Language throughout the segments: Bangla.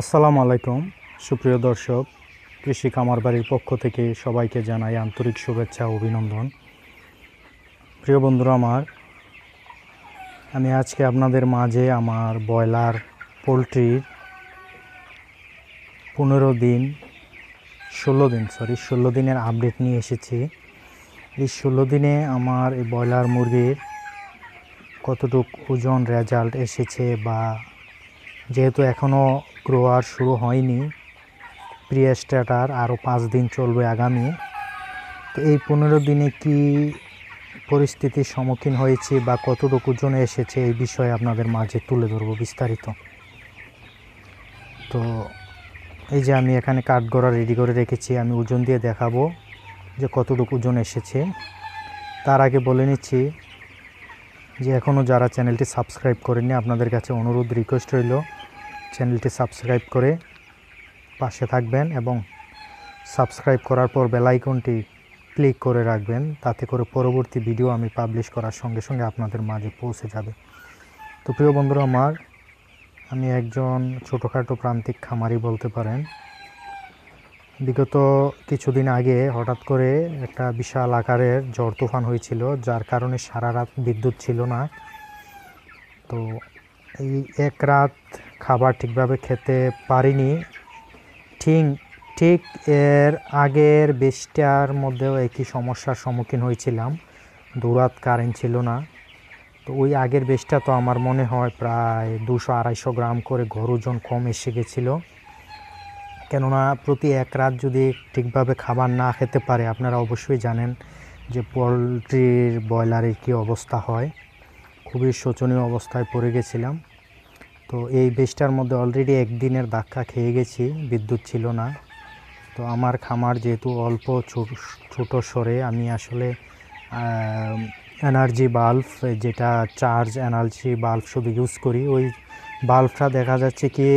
আসসালামু আলাইকুম সুপ্রিয় দর্শক কৃষি খামার বাড়ির পক্ষ থেকে সবাইকে জানাই আন্তরিক শুভেচ্ছা অভিনন্দন প্রিয় বন্ধুরা আমার আমি আজকে আপনাদের মাঝে আমার ব্রয়লার পোলট্রির পনেরো দিন ষোলো দিন সরি ষোলো দিনের আপডেট নিয়ে এসেছি এই ষোলো দিনে আমার এই ব্রয়লার মুরগির কতটুক ওজন রেজাল্ট এসেছে বা যেহেতু এখনও চক্র আর শুরু হয়নি প্রিয়া স্ট্যাটার আরও পাঁচ দিন চলবে আগামী তো এই পনেরো দিনে কি পরিস্থিতির সম্মুখীন হয়েছে বা কতটুকু জনে এসেছে এই বিষয়ে আপনাদের মাঝে তুলে ধরব বিস্তারিত তো এই যে আমি এখানে গড়া রেডি করে রেখেছি আমি ওজন দিয়ে দেখাবো যে কতটুকু ওজন এসেছে তার আগে বলে নিচ্ছি যে এখনও যারা চ্যানেলটি সাবস্ক্রাইব করেনি আপনাদের কাছে অনুরোধ রিকোয়েস্ট রইল চ্যানেলটি সাবস্ক্রাইব করে পাশে থাকবেন এবং সাবস্ক্রাইব করার পর বেলাইকনটি ক্লিক করে রাখবেন তাতে করে পরবর্তী ভিডিও আমি পাবলিশ করার সঙ্গে সঙ্গে আপনাদের মাঝে পৌঁছে যাবে তো প্রিয় বন্ধুরা আমার আমি একজন ছোটোখাটো প্রান্তিক খামারি বলতে পারেন বিগত কিছুদিন আগে হঠাৎ করে একটা বিশাল আকারের জ্বর তুফান হয়েছিল যার কারণে সারা রাত বিদ্যুৎ ছিল না তো এই এক রাত খাবার ঠিকভাবে খেতে পারিনি ঠিক ঠিক এর আগের বেশটার মধ্যেও একই সমস্যার সম্মুখীন হয়েছিলাম দুরাত কারেন্ট ছিল না তো ওই আগের বেশটা তো আমার মনে হয় প্রায় দুশো আড়াইশো গ্রাম করে ঘর ওজন কম এসে গেছিলো কেননা প্রতি এক রাত যদি ঠিকভাবে খাবার না খেতে পারে আপনারা অবশ্যই জানেন যে পোলট্রির ব্রয়লারের কী অবস্থা হয় খুবই শোচনীয় অবস্থায় পড়ে গেছিলাম তো এই বীজটার মধ্যে অলরেডি একদিনের ধাক্কা খেয়ে গেছি বিদ্যুৎ ছিল না তো আমার খামার যেহেতু অল্প ছোটো সরে আমি আসলে এনার্জি বাল্ব যেটা চার্জ এনার্জি বাল্ব শুধু ইউজ করি ওই বাল্বটা দেখা যাচ্ছে কি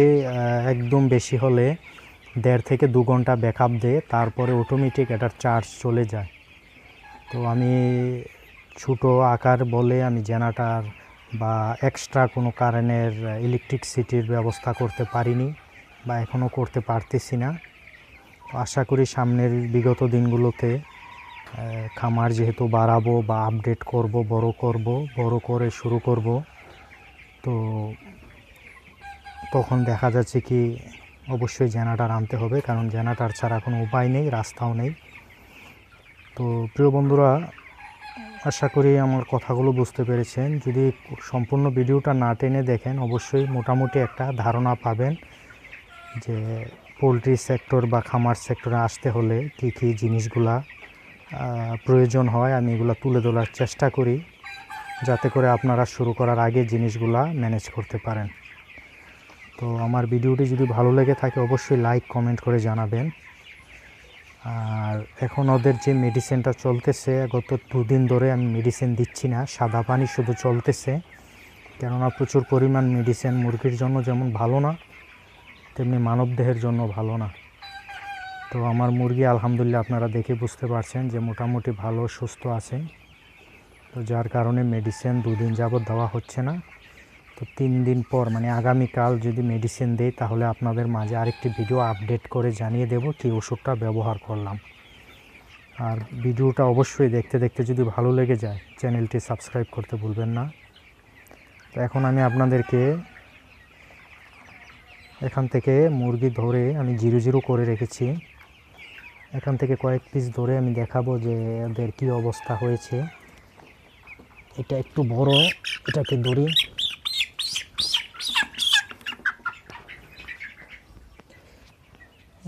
একদম বেশি হলে দেড় থেকে দু ঘন্টা ব্যাকআপ দেয় তারপরে অটোমেটিক এটার চার্জ চলে যায় তো আমি ছোটো আকার বলে আমি জেনাটার বা এক্সট্রা কোনো কারেন্টের ইলেকট্রিকসিটির ব্যবস্থা করতে পারিনি বা এখনও করতে পারতেছি না আশা করি সামনের বিগত দিনগুলোতে খামার যেহেতু বাড়াবো বা আপডেট করব বড় করব বড় করে শুরু করব তো তখন দেখা যাচ্ছে কি অবশ্যই জেনাটার আনতে হবে কারণ জেনাটার ছাড়া কোনো উপায় নেই রাস্তাও নেই তো প্রিয় বন্ধুরা আশা করি আমার কথাগুলো বুঝতে পেরেছেন যদি সম্পূর্ণ ভিডিওটা না টেনে দেখেন অবশ্যই মোটামুটি একটা ধারণা পাবেন যে পোলট্রি সেক্টর বা খামার সেক্টরে আসতে হলে কি কি জিনিসগুলা প্রয়োজন হয় আমি এগুলো তুলে ধরার চেষ্টা করি যাতে করে আপনারা শুরু করার আগে জিনিসগুলা ম্যানেজ করতে পারেন তো আমার ভিডিওটি যদি ভালো লেগে থাকে অবশ্যই লাইক কমেন্ট করে জানাবেন আর এখন ওদের যে মেডিসিনটা চলতেছে গত দুদিন ধরে আমি মেডিসিন দিচ্ছি না সাদা পানি শুধু চলতেছে কেননা প্রচুর পরিমাণ মেডিসিন মুরগির জন্য যেমন ভালো না তেমনি মানব দেহের জন্য ভালো না তো আমার মুরগি আলহামদুলিল্লাহ আপনারা দেখে বুঝতে পারছেন যে মোটামুটি ভালো সুস্থ আছে তো যার কারণে মেডিসিন দুদিন যাবত দেওয়া হচ্ছে না তো তিন দিন পর মানে আগামীকাল যদি মেডিসিন দেই তাহলে আপনাদের মাঝে আরেকটি ভিডিও আপডেট করে জানিয়ে দেব কি ওষুধটা ব্যবহার করলাম আর ভিডিওটা অবশ্যই দেখতে দেখতে যদি ভালো লেগে যায় চ্যানেলটি সাবস্ক্রাইব করতে ভুলবেন না তো এখন আমি আপনাদেরকে এখান থেকে মুরগি ধরে আমি জিরো জিরো করে রেখেছি এখান থেকে কয়েক পিস ধরে আমি দেখাবো যে এদের কী অবস্থা হয়েছে এটা একটু বড় এটাকে ধরি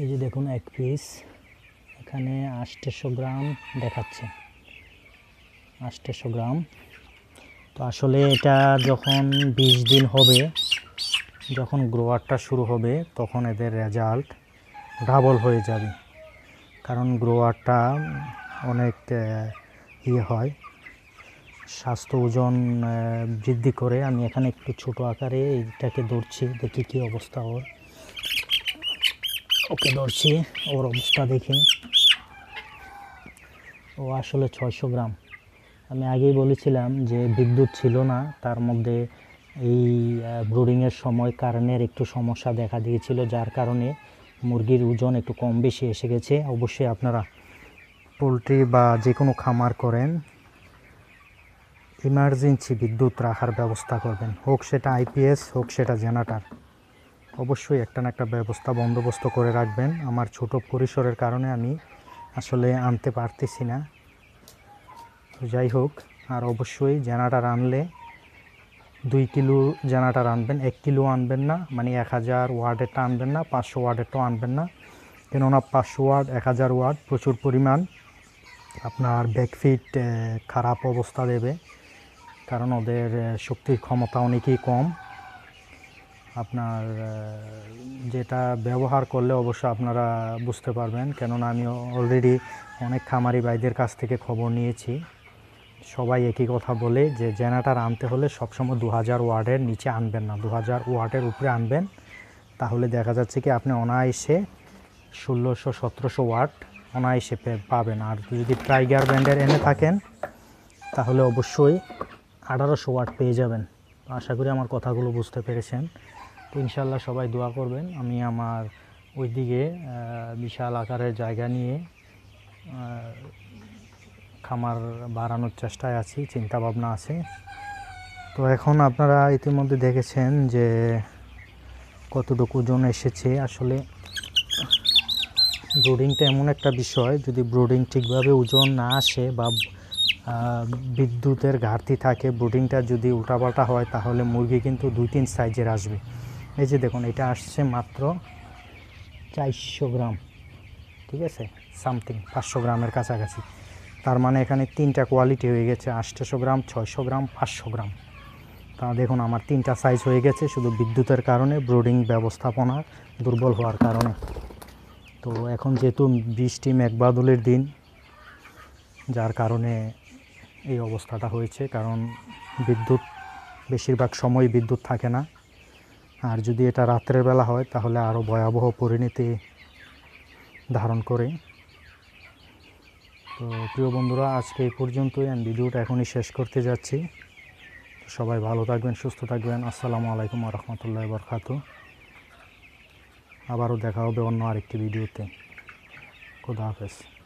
এই যে দেখুন এক পিস এখানে আষ্টেশো গ্রাম দেখাচ্ছে আষ্টেশো গ্রাম তো আসলে এটা যখন ২০ দিন হবে যখন গ্রোয়ারটা শুরু হবে তখন এদের রেজাল্ট ডাবল হয়ে যাবে কারণ গ্রোয়ারটা অনেক ইয়ে হয় স্বাস্থ্য ওজন বৃদ্ধি করে আমি এখানে একটু ছোট আকারে এইটাকে ধরছি দেখি কী অবস্থা ওর ওকে ধরছি ওর অবস্থা দেখি ও আসলে ছয়শো গ্রাম আমি আগেই বলেছিলাম যে বিদ্যুৎ ছিল না তার মধ্যে এই ব্রুডিংয়ের সময় কারণের একটু সমস্যা দেখা দিয়েছিল যার কারণে মুরগির ওজন একটু কম বেশি এসে গেছে অবশ্যই আপনারা পোলট্রি বা যে কোনো খামার করেন ইমার্জেন্সি বিদ্যুৎ রাখার ব্যবস্থা করবেন হোক সেটা আইপিএস হোক সেটা জেনারেটার অবশ্যই একটা না একটা ব্যবস্থা বন্দোবস্ত করে রাখবেন আমার ছোট পরিসরের কারণে আমি আসলে আনতে পারতেছি না তো যাই হোক আর অবশ্যই জেনাটার আনলে দুই কিলো জেনাটার আনবেন এক কিলো আনবেন না মানে এক হাজার ওয়ার্ডেরটা আনবেন না পাঁচশো ওয়ার্ডেরটাও আনবেন না কেননা পাঁচশো ওয়ার্ড এক হাজার ওয়ার্ড প্রচুর পরিমাণ আপনার ব্যাকফিট খারাপ অবস্থা দেবে কারণ ওদের শক্তির ক্ষমতা অনেকই কম আপনার যেটা ব্যবহার করলে অবশ্য আপনারা বুঝতে পারবেন কেননা আমি অলরেডি অনেক খামারি ভাইদের কাছ থেকে খবর নিয়েছি সবাই একই কথা বলে যে জেনাটার আনতে হলে সবসময় দু হাজার ওয়ার্ডের নিচে আনবেন না দু হাজার ওয়ার্ডের উপরে আনবেন তাহলে দেখা যাচ্ছে কি আপনি অনায়াসে ষোলোশো সতেরোশো ওয়ার্ড অনায়াসে পাবেন আর যদি টাইগার ব্র্যান্ডের এনে থাকেন তাহলে অবশ্যই আঠারোশো ওয়ার্ড পেয়ে যাবেন আশা করি আমার কথাগুলো বুঝতে পেরেছেন তো ইনশাল্লাহ সবাই দোয়া করবেন আমি আমার ওই দিকে বিশাল আকারের জায়গা নিয়ে খামার বাড়ানোর চেষ্টায় আছি চিন্তা ভাবনা আছে তো এখন আপনারা ইতিমধ্যে দেখেছেন যে কতটুকু জন এসেছে আসলে ব্রুডিংটা এমন একটা বিষয় যদি ব্রুডিং ঠিকভাবে ওজন না আসে বা বিদ্যুতের ঘাটতি থাকে ব্রুডিংটা যদি উল্টাপাল্টা হয় তাহলে মুরগি কিন্তু দুই তিন সাইজের আসবে এই যে দেখুন এটা আসছে মাত্র চারশো গ্রাম ঠিক আছে সামথিং পাঁচশো গ্রামের কাছাকাছি তার মানে এখানে তিনটা কোয়ালিটি হয়ে গেছে আটশোশো গ্রাম ছয়শো গ্রাম পাঁচশো গ্রাম তা দেখুন আমার তিনটা সাইজ হয়ে গেছে শুধু বিদ্যুতের কারণে ব্রোডিং ব্যবস্থাপনা দুর্বল হওয়ার কারণে তো এখন যেহেতু বৃষ্টি মেঘবাদলের দিন যার কারণে এই অবস্থাটা হয়েছে কারণ বিদ্যুৎ বেশিরভাগ সময় বিদ্যুৎ থাকে না আর যদি এটা রাত্রের বেলা হয় তাহলে আরও ভয়াবহ পরিণতি ধারণ করে তো প্রিয় বন্ধুরা আজকে এই পর্যন্তই আমি ভিডিওটা এখনই শেষ করতে যাচ্ছি সবাই ভালো থাকবেন সুস্থ থাকবেন আসসালামু আলাইকুম রহমতুল্লাহ বরকাত আবারও দেখা হবে অন্য আরেকটি ভিডিওতে খুদা হাফেজ